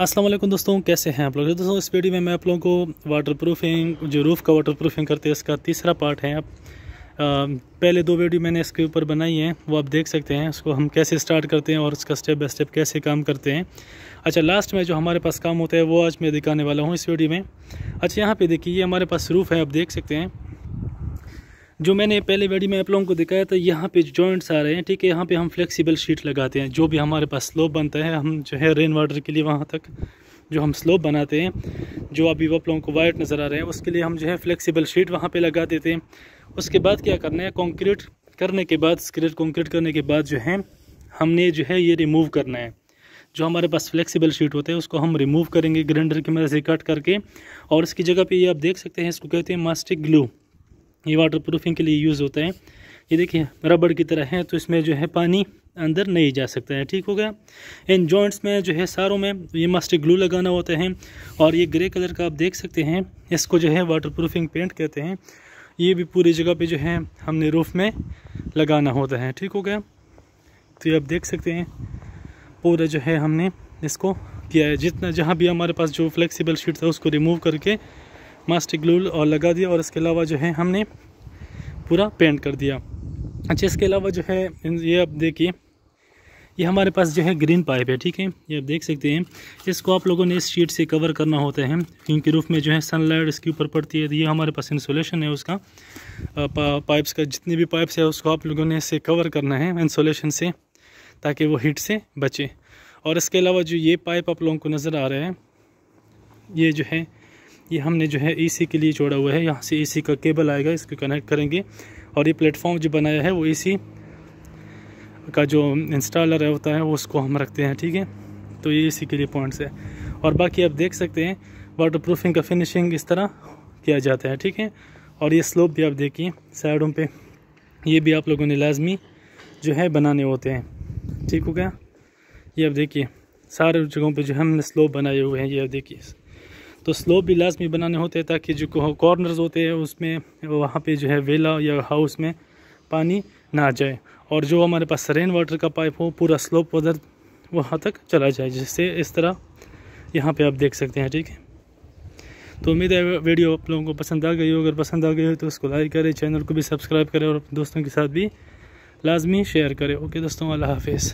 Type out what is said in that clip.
असलम दोस्तों कैसे हैं आप लोग दोस्तों इस वीडियो में मैं आप लोगों को वाटर प्रूफिंग जो रूफ़ का वाटर प्रूफिंग करते हैं इसका तीसरा पार्ट है आप पहले दो वीडियो मैंने इसके ऊपर बनाई हैं वो आप देख सकते हैं उसको हम कैसे स्टार्ट करते हैं और उसका स्टेप बाय स्टेप कैसे काम करते हैं अच्छा लास्ट में जो हमारे पास काम होता है वो आज मैं दिखाने वाला हूँ इस वीडियो में अच्छा यहाँ पर देखिए ये हमारे पास रूफ़ है आप देख सकते हैं जो मैंने पहले वीडियो में आप लोगों को दिखाया था यहाँ पे जॉइंट्स आ रहे हैं ठीक है यहाँ पे हम फ्लेक्सिबल शीट लगाते हैं जो भी हमारे पास स्लोप बनता है हम जो है रेन वाटर के लिए वहाँ तक जो हम स्लोप बनाते हैं जो अभी आप लोगों को वाइट नज़र आ रहे हैं उसके लिए हम जो है फ्लेक्सीबल शीट वहाँ पर लगा देते हैं उसके बाद क्या करना है कॉन्क्रीट करने के बाद स्क्रेट कॉन्क्रीट करने के बाद जो है हमने जो है ये रिमूव करना है जो हमारे पास फ्लेक्सिबल शीट होता है उसको हम रिमूव करेंगे ग्राइंडर की मदद से कट करके और इसकी जगह पे ये आप देख सकते हैं इसको कहते हैं मास्टिक ग्लू ये वाटर प्रूफिंग के लिए यूज़ होता है ये देखिए रबड़ की तरह है तो इसमें जो है पानी अंदर नहीं जा सकता है ठीक हो गया इन जॉइंट्स में जो है सारों में ये मस्ट ग्लू लगाना होता है और ये ग्रे कलर का आप देख सकते हैं इसको जो है वाटर प्रूफिंग पेंट कहते हैं ये भी पूरी जगह पे जो है हमने रूफ में लगाना होता है ठीक हो गया तो ये आप देख सकते हैं पूरा जो है हमने इसको किया है जितना जहाँ भी हमारे पास जो फ्लेक्सीबल शीट था उसको रिमूव करके मास्टिक ग्लू और लगा दिया और इसके अलावा जो है हमने पूरा पेंट कर दिया अच्छा इसके अलावा जो है ये आप देखिए ये हमारे पास जो है ग्रीन पाइप है ठीक है ये आप देख सकते हैं इसको आप लोगों ने इस शीट से कवर करना होता है क्योंकि रूफ में जो है सनलाइट इसके ऊपर पड़ती है तो ये हमारे पास इंसोलेशन है उसका पाइप्स का जितने भी पाइप्स है उसको आप लोगों ने इसे कवर करना है इंसोलेशन से ताकि वो हीट से बचे और इसके अलावा जो ये पाइप आप लोगों को नज़र आ रहा है ये जो है ये हमने जो है एसी के लिए जोड़ा हुआ है यहाँ से एसी का केबल आएगा इसको कनेक्ट करेंगे और ये प्लेटफॉर्म जो बनाया है वो एसी का जो इंस्टॉलर होता है उसको हम रखते हैं ठीक है तो ये एसी के लिए पॉइंट्स है और बाकी आप देख सकते हैं वाटर प्रूफिंग का फिनिशिंग इस तरह किया जाता है ठीक है और ये स्लोप भी आप देखिए साइडों पर ये भी आप लोगों ने लाजमी जो है बनाने होते हैं ठीक हो गया ये आप देखिए सारे जगहों पे जो हमने स्लोप बनाए हुए हैं ये आप देखिए तो स्लोप भी लाजमी बनाने होते हैं ताकि जो कॉर्नर्स होते हैं उसमें वहाँ पे जो है वेला या हाउस में पानी ना जाए और जो हमारे पास रेन वाटर का पाइप हो पूरा स्लोप उधर वहाँ तक चला जाए जिससे इस तरह यहाँ पर आप देख सकते हैं ठीक है तो उम्मीद है वीडियो आप लोगों को पसंद आ गई हो अगर पसंद आ गई हो तो उसको लाइक करें चैनल को भी सब्सक्राइब करें और अपने दोस्तों के साथ भी लाजमी शेयर करें ओके दोस्तों अल्लाह हाफिज़